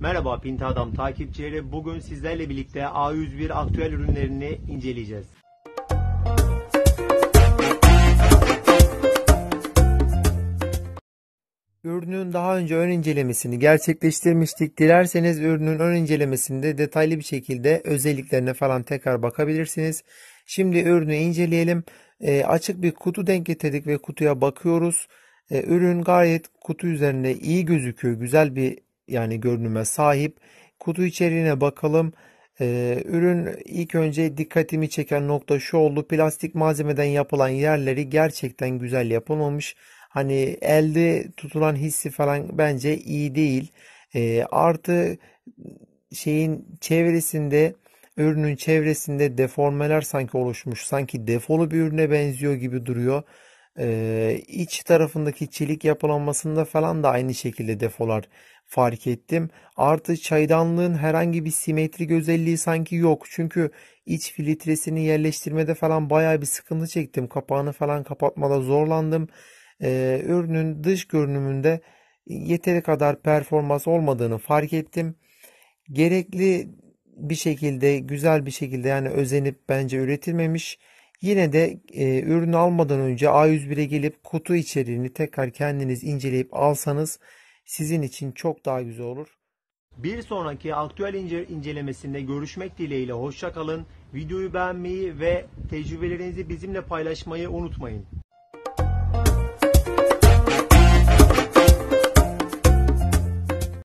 Merhaba Pinti Adam takipçileri. Bugün sizlerle birlikte A101 aktüel ürünlerini inceleyeceğiz. Ürünün daha önce ön incelemesini gerçekleştirmiştik. Dilerseniz ürünün ön incelemesinde detaylı bir şekilde özelliklerine falan tekrar bakabilirsiniz. Şimdi ürünü inceleyelim. E, açık bir kutu denk getirdik ve kutuya bakıyoruz. E, ürün gayet kutu üzerinde iyi gözüküyor. Güzel bir yani görünüme sahip. Kutu içeriğine bakalım. Ee, ürün ilk önce dikkatimi çeken nokta şu oldu. Plastik malzemeden yapılan yerleri gerçekten güzel yapılmamış. Hani elde tutulan hissi falan bence iyi değil. Ee, artı şeyin çevresinde ürünün çevresinde deformeler sanki oluşmuş. Sanki defolu bir ürüne benziyor gibi duruyor. Ee, iç tarafındaki çelik yapılanmasında falan da aynı şekilde defolar fark ettim. Artı çaydanlığın herhangi bir simetrik özelliği sanki yok. Çünkü iç filtresini yerleştirmede falan baya bir sıkıntı çektim. Kapağını falan kapatmada zorlandım. Ee, ürünün dış görünümünde yeteri kadar performans olmadığını fark ettim. Gerekli bir şekilde güzel bir şekilde yani özenip bence üretilmemiş. Yine de e, ürünü almadan önce A101'e gelip kutu içeriğini tekrar kendiniz inceleyip alsanız sizin için çok daha güzel olur. Bir sonraki aktüel ince, incelemesinde görüşmek dileğiyle hoşçakalın. Videoyu beğenmeyi ve tecrübelerinizi bizimle paylaşmayı unutmayın.